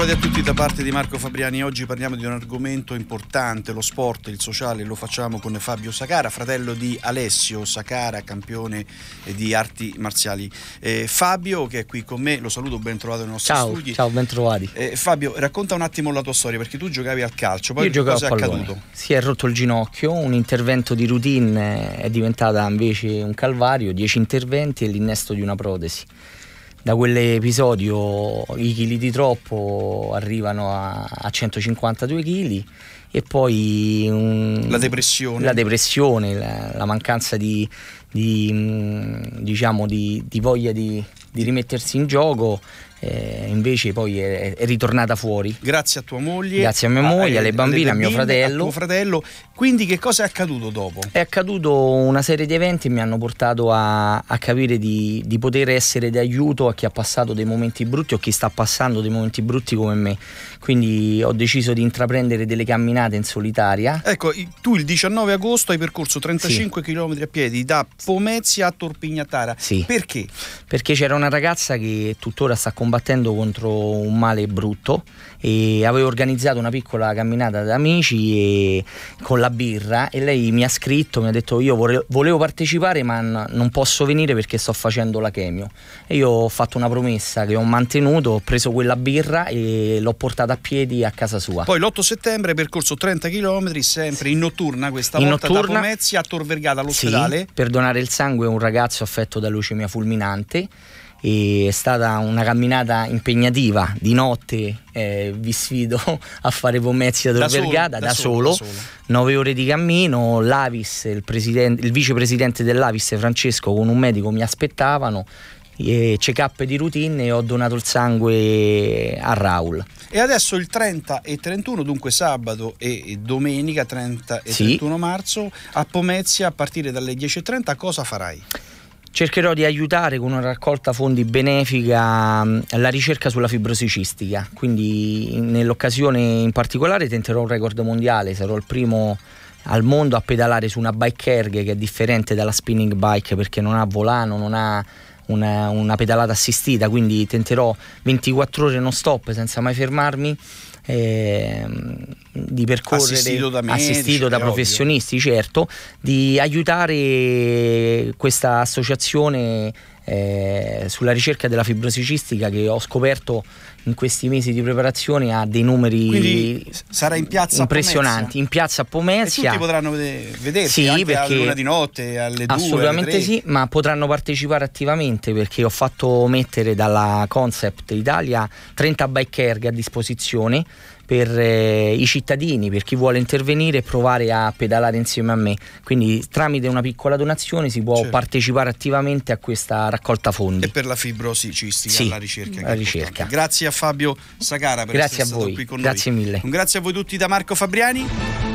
Bentrovati a tutti da parte di Marco Fabriani. Oggi parliamo di un argomento importante, lo sport, il sociale, lo facciamo con Fabio Sacara, fratello di Alessio Sacara, campione di arti marziali. Eh, Fabio, che è qui con me, lo saluto, ben trovato nei nostri ciao, studi. Ciao, ben trovati. Eh, Fabio, racconta un attimo la tua storia, perché tu giocavi al calcio, poi cosa è accaduto? Si è rotto il ginocchio, un intervento di routine è diventata invece un calvario, dieci interventi e l'innesto di una protesi da quell'episodio i chili di troppo arrivano a, a 152 kg e poi um, la depressione, la, depressione, la, la mancanza di, di, mm, diciamo, di, di voglia di rimettersi in gioco eh, invece poi è, è, ritornata fuori. Grazie a tua moglie. Grazie a mia moglie, a, alle bambine, alle bambine, a mio fratello. A fratello. Quindi che cosa è accaduto dopo? È accaduto una serie di eventi che mi hanno portato a, a capire di, di, poter essere d'aiuto a chi ha passato dei momenti brutti o chi sta passando dei momenti brutti come me. Quindi ho deciso di intraprendere delle camminate in solitaria. Ecco, tu il 19 agosto hai percorso 35 sì. km a piedi da Pomezia a Torpignatara. Sì. Perché? Perché c'era una ragazza che tuttora sta con combattendo contro un male brutto e avevo organizzato una piccola camminata da amici e, con la birra e lei mi ha scritto, mi ha detto io vole- volevo partecipare ma n- non posso venire perché sto facendo la chemio e io ho fatto una promessa che ho mantenuto, ho preso quella birra e l'ho portata a piedi a casa sua. Poi l'8 settembre percorso 30 km sempre sì. in notturna questa in volta notturna, da Pomezia a Tor Vergata all'ospedale. Sì, per donare il sangue a un ragazzo affetto da leucemia fulminante e è stata una camminata impegnativa di notte eh, vi sfido a fare Pomezia da Vergata da, da, solo, Nove ore di cammino l'Avis il, il vicepresidente dell'Avis Francesco con un medico mi aspettavano check up di routine e ho donato il sangue a Raul. E adesso il 30 e 31, dunque sabato e domenica 30 e sì. 31 marzo a Pomezia a partire dalle 10.30 cosa farai? cercherò di aiutare con una raccolta fondi benefica mm, la ricerca sulla fibrosicistica, quindi nell'occasione in particolare tenterò un record mondiale, sarò il primo al mondo a pedalare su una bike erg che è differente dalla spinning bike perché non ha volano, non ha una, una pedalata assistita, quindi tenterò 24 ore non stop senza mai fermarmi. Ehm, di percorrere assistito da, medici, assistito da professionisti, ovvio. certo, di aiutare questa associazione eh, sulla ricerca della fibrosicistica che ho scoperto in questi mesi di preparazione ha dei numeri sarà in impressionanti in piazza Pomezia e tutti potranno vedere sì, anche all'una di notte alle assolutamente due, alle sì ma potranno partecipare attivamente perché ho fatto mettere dalla Concept Italia 30 bike erg a disposizione per eh, i cittadini, per chi vuole intervenire e provare a pedalare insieme a me. Quindi tramite una piccola donazione si può certo. partecipare attivamente a questa raccolta fondi. E per la fibrosi cistica, sì, alla ricerca. La ricerca. Grazie a Fabio Sacara per grazie essere stato qui con grazie noi. Grazie mille. Un grazie a voi tutti da Marco Fabriani.